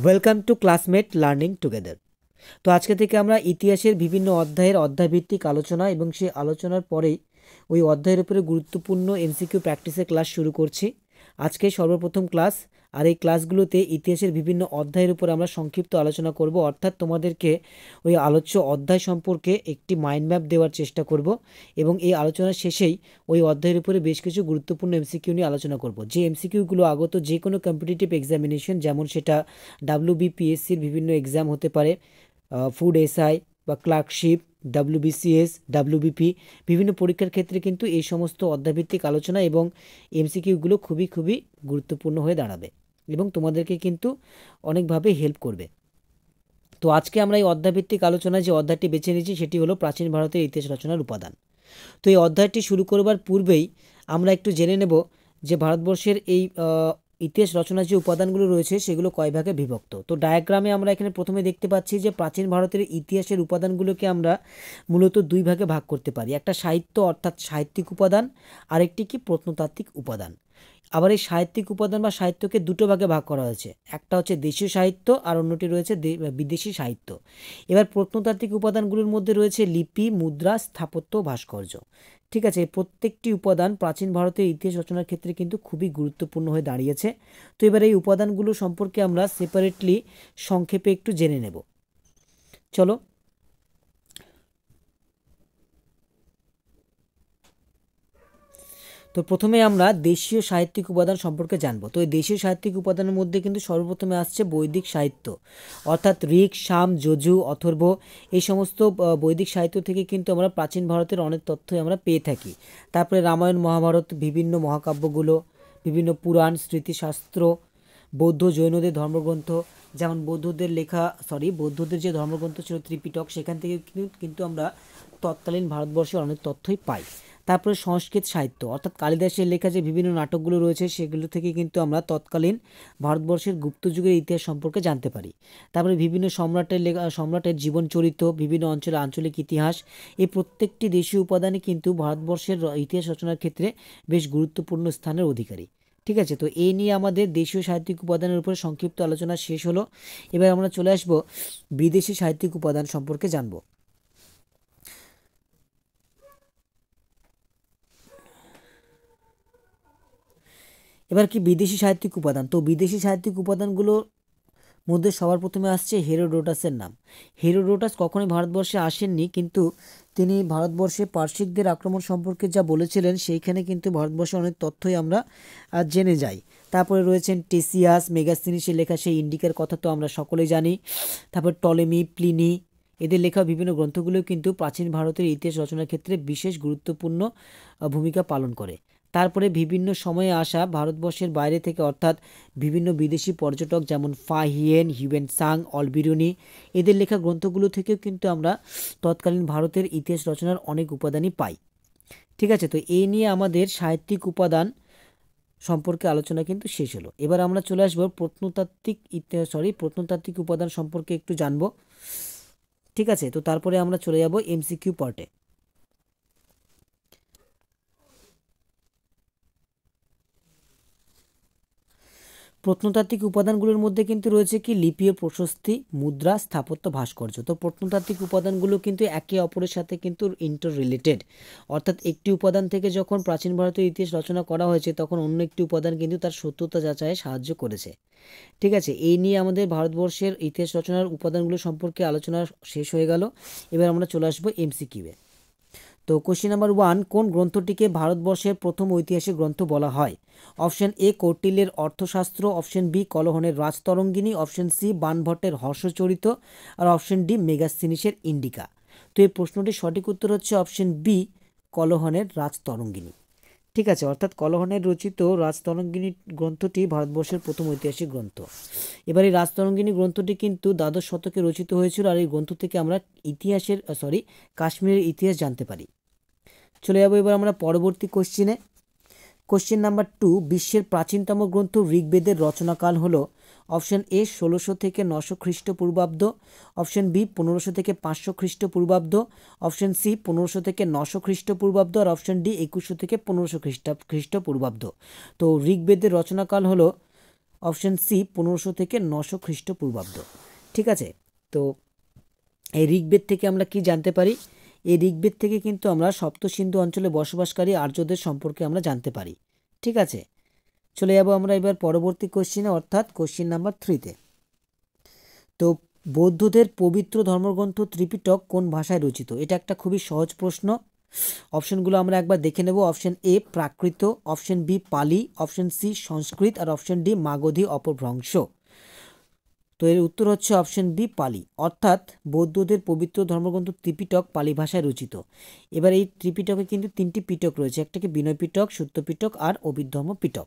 welcome to Classmate learning together তো আজকে থেকে আমরা ইতিহাসের বিভিন্ন অধ্যায়ের অধ্যায়ভিত্তিক আলোচনা এবং সেই আলোচনার পরেই ওই অধ্যায়ের উপরে গুরুত্বপূর্ণ এমসিকিউ প্র্যাকটিসের ক্লাস শুরু করছি আজকে সর্বপ্রথম ক্লাস আর এই ক্লাসগুলোতে ইতিহাসের বিভিন্ন অধ্যায়ের উপর আমরা সংক্ষিপ্ত আলোচনা করব অর্থাৎ তোমাদেরকে ওই আলোচ্য অধ্যায় সম্পর্কে একটি মাইন্ড ম্যাপ দেওয়ার চেষ্টা করব এবং এই আলোচনার শেষেই ওই অধ্যায়ের উপরে বেশ কিছু গুরুত্বপূর্ণ এমসিকিউ নিয়ে আলোচনা করব যে এমসিকিউগুলো আগত যে কোনো কম্পিটিটিভ এক্সামিনেশন যেমন সেটা ডাব্লিউবিপিএসসির বিভিন্ন এক্সাম হতে পারে ফুড এসআই বা ক্লার্কশিপ ডাব্লিউবিসিএস ডাব্লিউবিপি বিভিন্ন পরীক্ষার ক্ষেত্রে কিন্তু এই সমস্ত অধ্যাভিত্তিক আলোচনা এবং এমসিকিউগুলো খুবই খুবই গুরুত্বপূর্ণ হয়ে দাঁড়াবে এবং তোমাদেরকে কিন্তু অনেকভাবে হেল্প করবে তো আজকে আমরা এই অধ্যাভিত্তিক আলোচনায় যে অধ্যায়টি বেছে নিয়েছি সেটি হলো প্রাচীন ভারতের ইতিহাস রচনার উপাদান তো এই অধ্যায়টি শুরু করবার পূর্বেই আমরা একটু জেনে নেব যে ভারতবর্ষের এই ইতিহাস রচনার যে উপাদানগুলো রয়েছে সেগুলো কয় ভাগে বিভক্ত তো ডায়াগ্রামে আমরা এখানে প্রথমে দেখতে পাচ্ছি যে প্রাচীন ভারতের ইতিহাসের উপাদানগুলোকে আমরা মূলত দুই ভাগে ভাগ করতে পারি একটা সাহিত্য অর্থাৎ সাহিত্যিক উপাদান আরেকটি কি প্রত্নতাত্ত্বিক উপাদান আবার এই সাহিত্যিক উপাদান বা সাহিত্যকে দুটো ভাগে ভাগ করা হয়েছে একটা হচ্ছে দেশীয় সাহিত্য আর অন্যটি রয়েছে বিদেশি সাহিত্য এবার প্রত্নতাত্ত্বিক উপাদানগুলোর মধ্যে রয়েছে লিপি মুদ্রা স্থাপত্য ভাস্কর্য ঠিক আছে প্রত্যেকটি উপাদান প্রাচীন ভারতের ইতিহাস রচনার ক্ষেত্রে কিন্তু খুবই গুরুত্বপূর্ণ হয়ে দাঁড়িয়েছে তো এবার এই উপাদানগুলো সম্পর্কে আমরা সেপারেটলি সংক্ষেপে একটু জেনে নেব চলো তো প্রথমে আমরা দেশীয় সাহিত্যিক উপাদান সম্পর্কে জানবো তো এই দেশীয় সাহিত্যিক উপাদানের মধ্যে কিন্তু সর্বপ্রথমে আসছে বৈদিক সাহিত্য অর্থাৎ ঋক শাম যজু অথর্ব এই সমস্ত বৈদিক সাহিত্য থেকে কিন্তু আমরা প্রাচীন ভারতের অনেক তথ্যই আমরা পেয়ে থাকি তারপরে রামায়ণ মহাভারত বিভিন্ন মহাকাব্যগুলো বিভিন্ন পুরাণ স্মৃতিশাস্ত্র বৌদ্ধ জৈনদের ধর্মগ্রন্থ যেমন বৌদ্ধদের লেখা সরি বৌদ্ধদের যে ধর্মগ্রন্থ ছিল ত্রিপিটক সেখান থেকে কিন্তু আমরা তৎকালীন ভারতবর্ষের অনেক তথ্যই পাই তারপরে সংস্কৃত সাহিত্য অর্থাৎ কালিদাসের লেখা যে বিভিন্ন নাটকগুলো রয়েছে সেগুলো থেকে কিন্তু আমরা তৎকালীন ভারতবর্ষের গুপ্তযুগের ইতিহাস সম্পর্কে জানতে পারি তারপরে বিভিন্ন সম্রাটের লেখা সম্রাটের জীবন চরিত্র বিভিন্ন অঞ্চলের আঞ্চলিক ইতিহাস এই প্রত্যেকটি দেশীয় উপাদানে কিন্তু ভারতবর্ষের ইতিহাস রচনার ক্ষেত্রে বেশ গুরুত্বপূর্ণ স্থানের অধিকারী ঠিক আছে তো এই নিয়ে আমাদের দেশীয় সাহিত্যিক উপাদানের উপরে সংক্ষিপ্ত আলোচনা শেষ হলো এবার আমরা চলে আসব বিদেশি সাহিত্যিক উপাদান সম্পর্কে জানবো এবার কি বিদেশি সাহিত্যিক উপাদান তো বিদেশি সাহিত্যিক উপাদানগুলো মধ্যে সবার প্রথমে আসছে হেরোডোটাসের নাম হেরোডোটাস কখনোই ভারতবর্ষে আসেননি কিন্তু তিনি ভারতবর্ষে পার্শ্বিকদের আক্রমণ সম্পর্কে যা বলেছিলেন সেইখানে কিন্তু ভারতবর্ষে অনেক তথ্যই আমরা জেনে যাই তারপরে রয়েছেন টেসিয়াস মেগাসিনিসের লেখা সেই ইন্ডিকার কথা তো আমরা সকলে জানি তারপর টলেমি প্লিনি এদের লেখা বিভিন্ন গ্রন্থগুলো কিন্তু প্রাচীন ভারতের ইতিহাস রচনার ক্ষেত্রে বিশেষ গুরুত্বপূর্ণ ভূমিকা পালন করে তারপরে বিভিন্ন সময়ে আসা ভারতবর্ষের বাইরে থেকে অর্থাৎ বিভিন্ন বিদেশি পর্যটক যেমন ফাহিয়েন হিউয়েন সাং অলবিরুনি এদের লেখা গ্রন্থগুলো থেকেও কিন্তু আমরা তৎকালীন ভারতের ইতিহাস রচনার অনেক উপাদানই পাই ঠিক আছে তো এই নিয়ে আমাদের সাহিত্যিক উপাদান সম্পর্কে আলোচনা কিন্তু শেষ হলো এবার আমরা চলে আসবো প্রত্নতাত্ত্বিক ইতিহাস সরি প্রত্নতাত্ত্বিক উপাদান সম্পর্কে একটু জানবো ঠিক আছে তো তারপরে আমরা চলে যাব এমসিকিউ পার্টে প্রত্নতাত্ত্বিক উপাদানগুলোর মধ্যে কিন্তু রয়েছে কি লিপি ও প্রশস্তি মুদ্রা স্থাপত্য ভাস্কর্য তো প্রত্নতাত্ত্বিক উপাদানগুলো কিন্তু একে অপরের সাথে কিন্তু ইন্টার রিলেটেড অর্থাৎ একটি উপাদান থেকে যখন প্রাচীন ভারতের ইতিহাস রচনা করা হয়েছে তখন অন্য একটি উপাদান কিন্তু তার সত্যতা যাচাইয়ে সাহায্য করেছে ঠিক আছে এই নিয়ে আমাদের ভারতবর্ষের ইতিহাস রচনার উপাদানগুলো সম্পর্কে আলোচনা শেষ হয়ে গেল এবার আমরা চলে আসবো এমসিকিউয়ে তো কোশ্চেন নাম্বার ওয়ান কোন গ্রন্থটিকে ভারতবর্ষের প্রথম ঐতিহাসিক গ্রন্থ বলা হয় অপশন এ কৌটিল্যের অর্থশাস্ত্র অপশন বি কলহনের রাজতরঙ্গিনী অপশন সি বানভট্টের হর্ষচরিত আর অপশন ডি মেগাসিনিসের ইন্ডিকা তো এই প্রশ্নটির সঠিক উত্তর হচ্ছে অপশন বি কলহনের রাজতরঙ্গিনী ঠিক আছে অর্থাৎ কলহনের রচিত রাজতরঙ্গিনী গ্রন্থটি ভারতবর্ষের প্রথম ঐতিহাসিক গ্রন্থ এবার এই রাজতরঙ্গিনী গ্রন্থটি কিন্তু দ্বাদশ শতকে রচিত হয়েছিল আর এই গ্রন্থ থেকে আমরা ইতিহাসের সরি কাশ্মীরের ইতিহাস জানতে পারি চলে যাবো এবার আমরা পরবর্তী কোশ্চিনে কোশ্চেন নাম্বার টু বিশ্বের প্রাচীনতম গ্রন্থ ঋগ্বেদের রচনাকাল হলো অপশন এ ষোলোশো থেকে নশো খ্রিস্টপূর্বাব্দ অপশন বি পনেরোশো থেকে পাঁচশো খ্রিস্টপূর্বাব্দ অপশন সি পনেরোশো থেকে নশো খ্রিস্টপূর্বাব্দ আর অপশন ডি একুশশো থেকে পনেরোশো খ্রিস্টা খ্রিস্টপূর্বাব্দ তো ঋগ্বেদের রচনাকাল হলো অপশন সি পনেরোশো থেকে নশো খ্রিস্টপূর্বাব্দ ঠিক আছে তো এই ঋগ্বেদ থেকে আমরা কি জানতে পারি এই ঋগ্বেদ থেকে কিন্তু আমরা সপ্ত সিন্ধু অঞ্চলে বসবাসকারী আর্যদের সম্পর্কে আমরা জানতে পারি ঠিক আছে চলে যাব আমরা এবার পরবর্তী কোশ্চিনে অর্থাৎ কোশ্চিন নাম্বার থ্রিতে তো বৌদ্ধদের পবিত্র ধর্মগ্রন্থ ত্রিপিটক কোন ভাষায় রচিত এটা একটা খুবই সহজ প্রশ্ন অপশনগুলো আমরা একবার দেখে নেব option A Prakrit option B Pali option C Sanskrit আর অপশন ডি মাগধী অপভ্রংশ তো এর উত্তর হচ্ছে অপশন বি পালি অর্থাৎ বৌদ্ধদের পবিত্র ধর্মগ্রন্থ ত্রিপিটক পালি ভাষায় রচিত এবার এই ত্রিপিটকে কিন্তু তিনটি পিটক রয়েছে একটাকে বিনয় পিটক সূত্র পিটক আর Abhidhamma Pitaka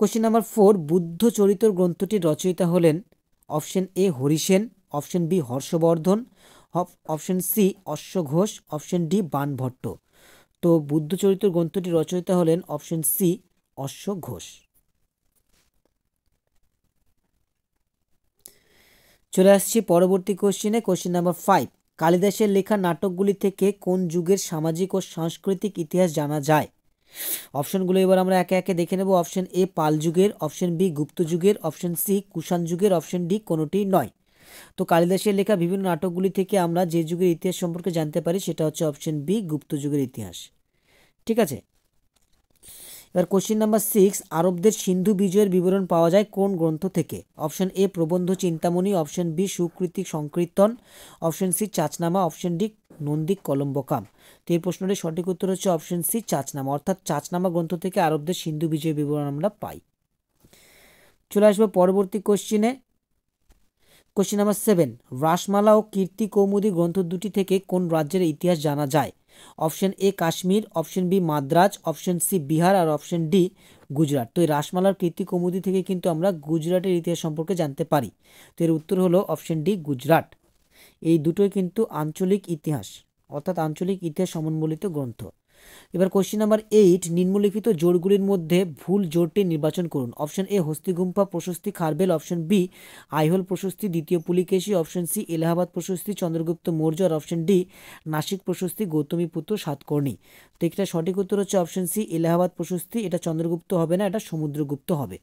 question number four Buddhacharita গ্রন্থটির রচয়িতা হলেন option A Harisena option B Harshavardhana option C অশ্ব ঘোষ অপশন ডি বানভট্ট তো বুদ্ধ চরিত্র গ্রন্থটির রচয়িতা হলেন অপশন সি অশ্ব ঘোষ চলে আসছি পরবর্তী কোশ্চেনে কোশ্চেন নাম্বার ফাইভ কালিদাসের লেখা নাটকগুলি থেকে কোন যুগের সামাজিক ও সাংস্কৃতিক ইতিহাস জানা যায় অপশনগুলো এবার আমরা একে একে দেখে নেব অপশন এ পাল যুগের অপশন বি গুপ্ত যুগের অপশন সি কুষাণ যুগের অপশন ডি কোনোটি নয় তো কালিদাসের লেখা বিভিন্ন নাটকগুলি থেকে আমরা যে যুগের ইতিহাস সম্পর্কে জানতে পারি সেটা হচ্ছে অপশন বি গুপ্ত যুগের ইতিহাস ঠিক আছে এবার কোশ্চিন নাম্বার সিক্স আরবদের সিন্ধু বিজয়ের বিবরণ পাওয়া যায় কোন গ্রন্থ থেকে অপশন এ প্রবন্ধ Chintamani option B Sukrita Sankirtana option C Chachnama option D Nandikkalambakam তো এই প্রশ্নটির সঠিক উত্তর হচ্ছে অপশন সি চাচনামা অর্থাৎ চাচনামা গ্রন্থ থেকে আরবদের সিন্ধু বিজয়ের বিবরণ আমরা পাই চলে আসবো পরবর্তী কোশ্চিনে কোশ্চিন নাম্বার সেভেন রাসমালা ও কীর্তি কৌমুদি গ্রন্থ দুটি থেকে কোন রাজ্যের ইতিহাস জানা যায় option A Kashmir option B Madras option C Bihar আর অপশন ডি গুজরাট তো এই রাসমালার কৃতি কৌমুদি থেকে কিন্তু আমরা গুজরাটের ইতিহাস সম্পর্কে জানতে পারি তো এর উত্তর হলো অপশন ডি গুজরাট এই দুটোই কিন্তু আঞ্চলিক ইতিহাস অর্থাৎ আঞ্চলিক ইতিহাস সমন্বলিত গ্রন্থ এবার কোশ্চেন নাম্বার এইট নিম্নলিখিত জোরগুলির মধ্যে ভুল জোরটি নির্বাচন করুন option A Hathigumpha Prashasti Kharavela option B Aihole Prashasti দ্বিতীয় পুলিকেশি অপশন সি এলাহাবাদ প্রশস্তি চন্দ্রগুপ্ত মৌর্য আর অপশন ডি নাসিক প্রশস্তি গৌতমীপুত্র সাতকর্ণী তো এটা সঠিক উত্তর হচ্ছে অপশন সি এলাহাবাদ প্রশস্তি এটা চন্দ্রগুপ্ত হবে না এটা সমুদ্রগুপ্ত হবে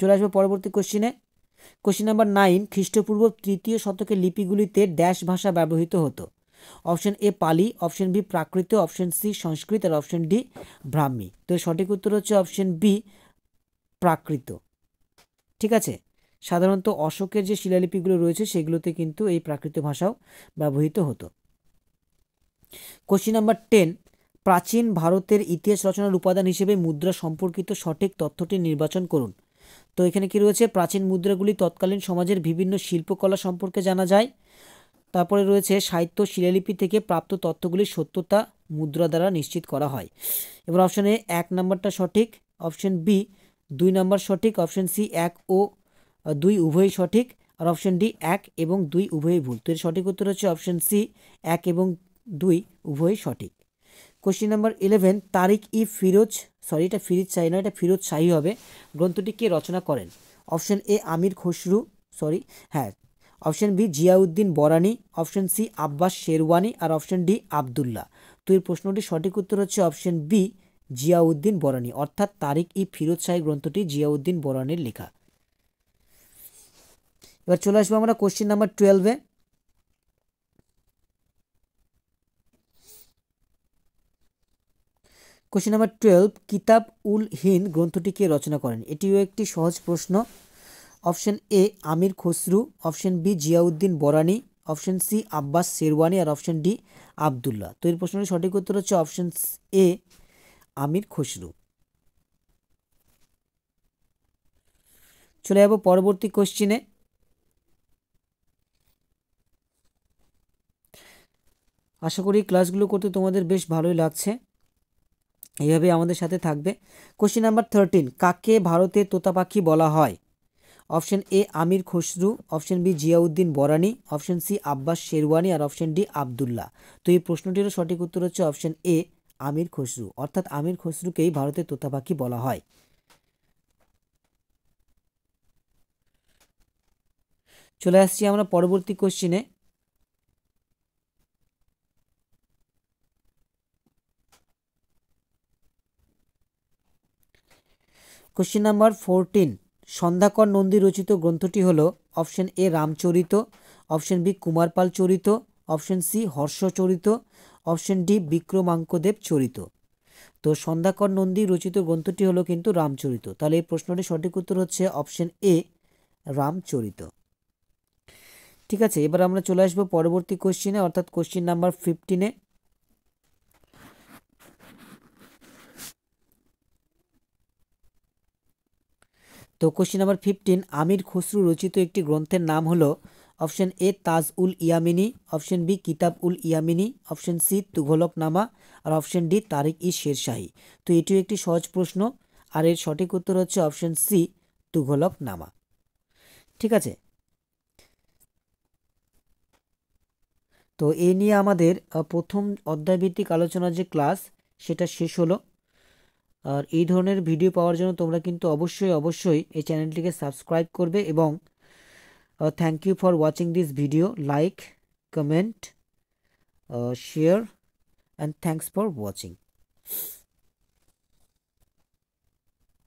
চলে আসবে পরবর্তী কোশ্চিনে কোশ্চিন নাম্বার নাইন খ্রিস্টপূর্ব তৃতীয় শতকের লিপিগুলিতে ড্যাশ ভাষা ব্যবহৃত হতো option A Pali option B Prakrit option C Sanskrit আর অপশন ডি ব্রাহ্মী তো সঠিক উত্তর হচ্ছে অপশন বি প্রাকৃত ঠিক আছে সাধারণত অশোকের যে শিলালিপিগুলো রয়েছে সেগুলোতে কিন্তু এই প্রাকৃত ভাষাও ব্যবহৃত হতো কোশ্চিন নাম্বার টেন প্রাচীন ভারতের ইতিহাস রচনার উপাদান হিসেবে মুদ্রা সম্পর্কিত সঠিক তথ্যটি নির্বাচন করুন তো এখানে কি রয়েছে প্রাচীন মুদ্রাগুলি তৎকালীন সমাজের বিভিন্ন শিল্পকলা সম্পর্কে জানা যায় তারপরে রয়েছে সাহিত্য শিলালিপি থেকে প্রাপ্ত তথ্যগুলির সত্যতা মুদ্রা দ্বারা নিশ্চিত করা হয় এবার অপশানে এক নম্বরটা সঠিক অপশন বি দুই নম্বর সঠিক অপশন সি এক ও দুই উভয়ই সঠিক আর অপশন ডি এক এবং দুই উভয়ই ভুল তো এর সঠিক উত্তর হচ্ছে অপশন সি এক এবং দুই উভয়ই সঠিক question number eleven Tarikh i Firoz sorry এটা ফিরিজ শাহী নয় এটা ফিরোজ শাহী হবে গ্রন্থটি কে রচনা করেন option A Amir Khusrau sorry হ্যাঁ option B Ziauddin Barani option C Abbas Sherwani আর অপশন ডি আবদুল্লাহ তো এই প্রশ্নটি সঠিক উত্তর হচ্ছে অপশন বি জিয়াউদ্দিন বরানি অর্থাৎ তারিক ই ফিরোজ শাহি গ্রন্থটি জিয়াউদ্দিন বরানির লেখা এবার চলে আসবো আমরা কোশ্চেন নাম্বার টুয়েলভে question number twelve Kitab ul Hind গ্রন্থটি কে রচনা করেন এটিও একটি সহজ প্রশ্ন option A Amir Khusrau option B Ziauddin Barani option C Abbas Sherwani আর অপশন ডি আবদুল্লাহ তো এর প্রশ্নটি সঠিক উত্তর হচ্ছে অপশন এ আমির খসরু চলে যাব পরবর্তী কোশ্চিনে আশা করি ক্লাসগুলো করতে তোমাদের বেশ ভালোই লাগছে এইভাবে আমাদের সাথে থাকবে কোশ্চেন নাম্বার থার্টিন কাকে ভারতে তোতা পাখি বলা হয় option A Amir Khusrau option B Ziauddin Barani option C Abbas Sherwani আর অপশন ডি আবদুল্লাহ তো এই প্রশ্নটিরও সঠিক উত্তর হচ্ছে অপশন এ আমির খসরু অর্থাৎ আমির খসরুকেই ভারতের তোতাপাখি বলা হয় চলে আসছি আমরা পরবর্তী কোশ্চিনে question number fourteen Sandhyakar Nandi রচিত গ্রন্থটি হল option A Ramacharita option B Kumarapalacharita option C Harshacharita option D Vikramankadevacharita তো সন্ধ্যাকর নন্দী রচিত গ্রন্থটি হলো কিন্তু রামচরিত তাহলে এই প্রশ্নটির সঠিক উত্তর হচ্ছে অপশন এ রামচরিত ঠিক আছে এবার আমরা চলে আসবো পরবর্তী কোশ্চিনে অর্থাৎ কোশ্চিন নাম্বার ফিফটিনে তো question number fifteen Amir Khusrau রচিত একটি গ্রন্থের নাম হলো option A Taj ul Yamini option B Kitab ul Yamini option C Tughlaq Nama আর অপশন ডি তারিক ই শেরশাহী তো এটিও একটি সহজ প্রশ্ন আর এর সঠিক উত্তর হচ্ছে অপশন সি তুঘলক নামা ঠিক আছে তো এ নিয়ে আমাদের প্রথম অধ্যায়ভিত্তিক আলোচনার যে ক্লাস সেটা শেষ হলো আর এই ধরনের ভিডিও পাওয়ার জন্য তোমরা কিন্তু অবশ্যই অবশ্যই এই চ্যানেলটিকে সাবস্ক্রাইব করবে এবং thank you for watching this video like comment share and thanks for watching